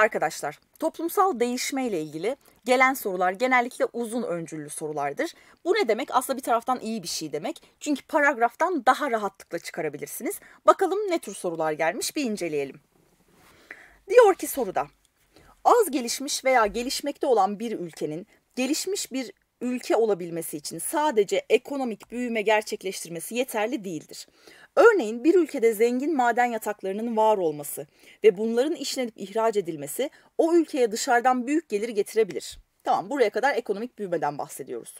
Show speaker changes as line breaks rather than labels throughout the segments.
arkadaşlar, toplumsal değişme ile ilgili gelen sorular genellikle uzun öncüllü sorulardır. Bu ne demek? Aslında bir taraftan iyi bir şey demek. Çünkü paragraftan daha rahatlıkla çıkarabilirsiniz. Bakalım ne tür sorular gelmiş bir inceleyelim. Diyor ki soruda, az gelişmiş veya gelişmekte olan bir ülkenin gelişmiş bir ülke olabilmesi için sadece ekonomik büyüme gerçekleştirmesi yeterli değildir. Örneğin bir ülkede zengin maden yataklarının var olması ve bunların işlenip ihraç edilmesi o ülkeye dışarıdan büyük gelir getirebilir. Tamam buraya kadar ekonomik büyümeden bahsediyoruz.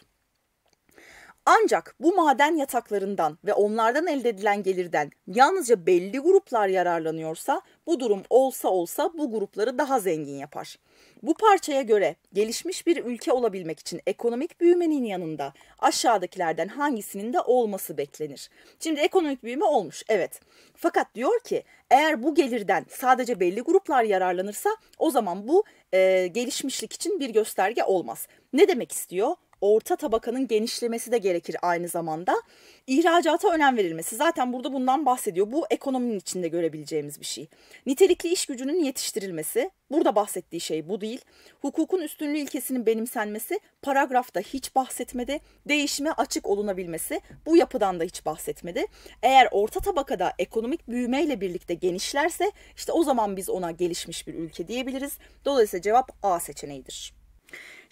Ancak bu maden yataklarından ve onlardan elde edilen gelirden yalnızca belli gruplar yararlanıyorsa bu durum olsa olsa bu grupları daha zengin yapar. Bu parçaya göre gelişmiş bir ülke olabilmek için ekonomik büyümenin yanında aşağıdakilerden hangisinin de olması beklenir? Şimdi ekonomik büyüme olmuş evet. Fakat diyor ki eğer bu gelirden sadece belli gruplar yararlanırsa o zaman bu e, gelişmişlik için bir gösterge olmaz. Ne demek istiyor? orta tabakanın genişlemesi de gerekir aynı zamanda. İhracata önem verilmesi zaten burada bundan bahsediyor. Bu ekonominin içinde görebileceğimiz bir şey. Nitelikli iş gücünün yetiştirilmesi burada bahsettiği şey bu değil. Hukukun üstünlüğü ilkesinin benimsenmesi paragrafta hiç bahsetmedi. Değişime açık olunabilmesi bu yapıdan da hiç bahsetmedi. Eğer orta tabakada ekonomik büyümeyle birlikte genişlerse işte o zaman biz ona gelişmiş bir ülke diyebiliriz. Dolayısıyla cevap A seçeneğidir.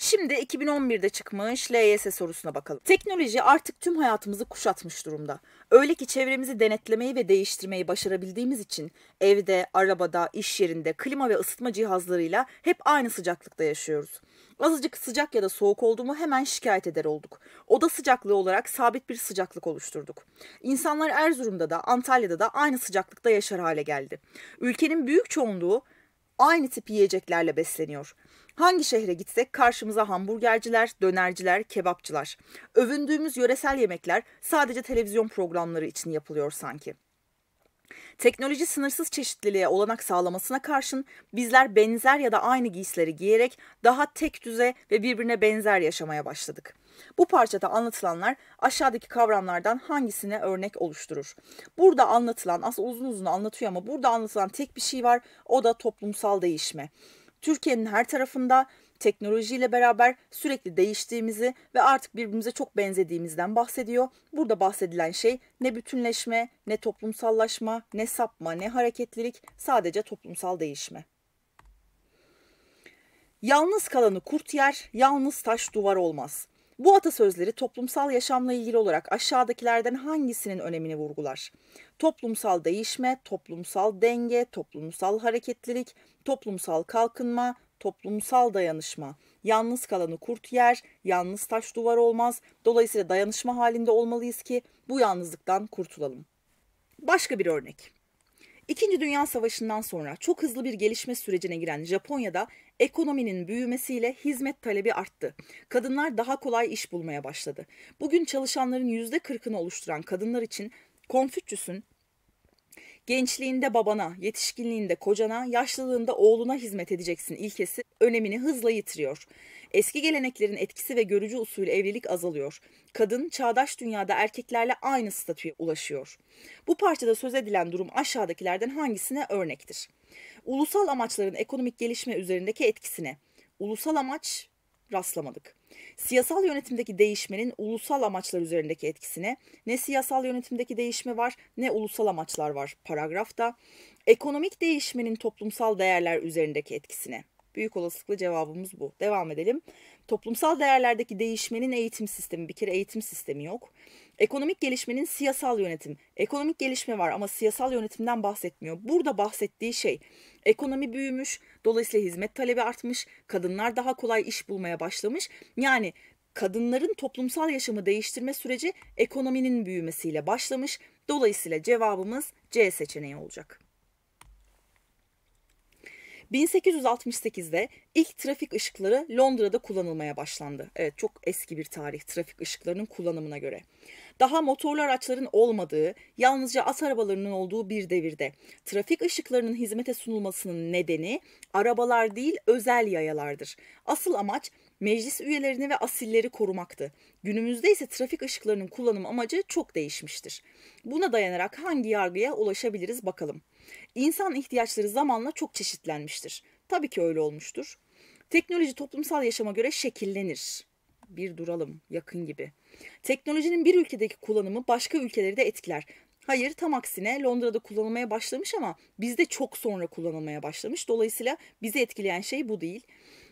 Şimdi 2011'de çıkmış LYS sorusuna bakalım. Teknoloji artık tüm hayatımızı kuşatmış durumda. Öyle ki çevremizi denetlemeyi ve değiştirmeyi başarabildiğimiz için evde, arabada, iş yerinde klima ve ısıtma cihazlarıyla hep aynı sıcaklıkta yaşıyoruz. Azıcık sıcak ya da soğuk olduğumu hemen şikayet eder olduk. Oda sıcaklığı olarak sabit bir sıcaklık oluşturduk. İnsanlar Erzurum'da da Antalya'da da aynı sıcaklıkta yaşar hale geldi. Ülkenin büyük çoğunluğu aynı tip yiyeceklerle besleniyor. Hangi şehre gitsek karşımıza hamburgerciler, dönerciler, kebapçılar. Övündüğümüz yöresel yemekler sadece televizyon programları için yapılıyor sanki. Teknoloji sınırsız çeşitliliğe olanak sağlamasına karşın bizler benzer ya da aynı giysileri giyerek daha tek düze ve birbirine benzer yaşamaya başladık. Bu parçada anlatılanlar aşağıdaki kavramlardan hangisine örnek oluşturur? Burada anlatılan aslında uzun uzun anlatıyor ama burada anlatılan tek bir şey var o da toplumsal değişme. Türkiye'nin her tarafında teknolojiyle beraber sürekli değiştiğimizi ve artık birbirimize çok benzediğimizden bahsediyor. Burada bahsedilen şey ne bütünleşme, ne toplumsallaşma, ne sapma, ne hareketlilik, sadece toplumsal değişme. Yalnız kalanı kurt yer, yalnız taş duvar olmaz. Bu atasözleri toplumsal yaşamla ilgili olarak aşağıdakilerden hangisinin önemini vurgular? Toplumsal değişme, toplumsal denge, toplumsal hareketlilik, toplumsal kalkınma, toplumsal dayanışma. Yalnız kalanı kurt yer, yalnız taş duvar olmaz. Dolayısıyla dayanışma halinde olmalıyız ki bu yalnızlıktan kurtulalım. Başka bir örnek. İkinci Dünya Savaşı'ndan sonra çok hızlı bir gelişme sürecine giren Japonya'da ekonominin büyümesiyle hizmet talebi arttı. Kadınlar daha kolay iş bulmaya başladı. Bugün çalışanların yüzde %40'ını oluşturan kadınlar için Konfüçyüs'ün Gençliğinde babana, yetişkinliğinde kocana, yaşlılığında oğluna hizmet edeceksin ilkesi önemini hızla yitiriyor. Eski geleneklerin etkisi ve görücü usulü evlilik azalıyor. Kadın çağdaş dünyada erkeklerle aynı statüye ulaşıyor. Bu parçada söz edilen durum aşağıdakilerden hangisine örnektir? Ulusal amaçların ekonomik gelişme üzerindeki etkisine, ulusal amaç rastlamadık. Siyasal yönetimdeki değişmenin ulusal amaçlar üzerindeki etkisine ne siyasal yönetimdeki değişme var ne ulusal amaçlar var paragrafta. Ekonomik değişmenin toplumsal değerler üzerindeki etkisine. Büyük olasılıkla cevabımız bu. Devam edelim. Toplumsal değerlerdeki değişmenin eğitim sistemi bir kere eğitim sistemi yok. Ekonomik gelişmenin siyasal yönetim. Ekonomik gelişme var ama siyasal yönetimden bahsetmiyor. Burada bahsettiği şey ekonomi büyümüş, dolayısıyla hizmet talebi artmış, kadınlar daha kolay iş bulmaya başlamış. Yani kadınların toplumsal yaşamı değiştirme süreci ekonominin büyümesiyle başlamış. Dolayısıyla cevabımız C seçeneği olacak. 1868'de ilk trafik ışıkları Londra'da kullanılmaya başlandı. Evet çok eski bir tarih trafik ışıklarının kullanımına göre. Daha motorlu araçların olmadığı, yalnızca at arabalarının olduğu bir devirde trafik ışıklarının hizmete sunulmasının nedeni arabalar değil özel yayalardır. Asıl amaç meclis üyelerini ve asilleri korumaktı. Günümüzde ise trafik ışıklarının kullanım amacı çok değişmiştir. Buna dayanarak hangi yargıya ulaşabiliriz bakalım. İnsan ihtiyaçları zamanla çok çeşitlenmiştir. Tabii ki öyle olmuştur. Teknoloji toplumsal yaşama göre şekillenir. Bir duralım yakın gibi. Teknolojinin bir ülkedeki kullanımı başka ülkeleri de etkiler. Hayır tam aksine Londra'da kullanılmaya başlamış ama bizde çok sonra kullanılmaya başlamış. Dolayısıyla bizi etkileyen şey bu değil.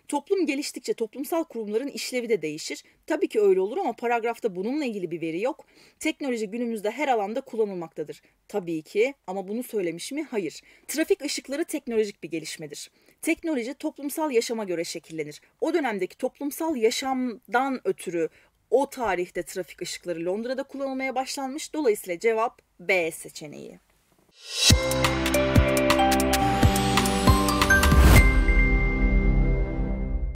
Toplum geliştikçe toplumsal kurumların işlevi de değişir. Tabii ki öyle olur ama paragrafta bununla ilgili bir veri yok. Teknoloji günümüzde her alanda kullanılmaktadır. Tabii ki ama bunu söylemiş mi? Hayır. Trafik ışıkları teknolojik bir gelişmedir. Teknoloji toplumsal yaşama göre şekillenir. O dönemdeki toplumsal yaşamdan ötürü o tarihte trafik ışıkları Londra'da kullanılmaya başlanmış. Dolayısıyla cevap B seçeneği. Müzik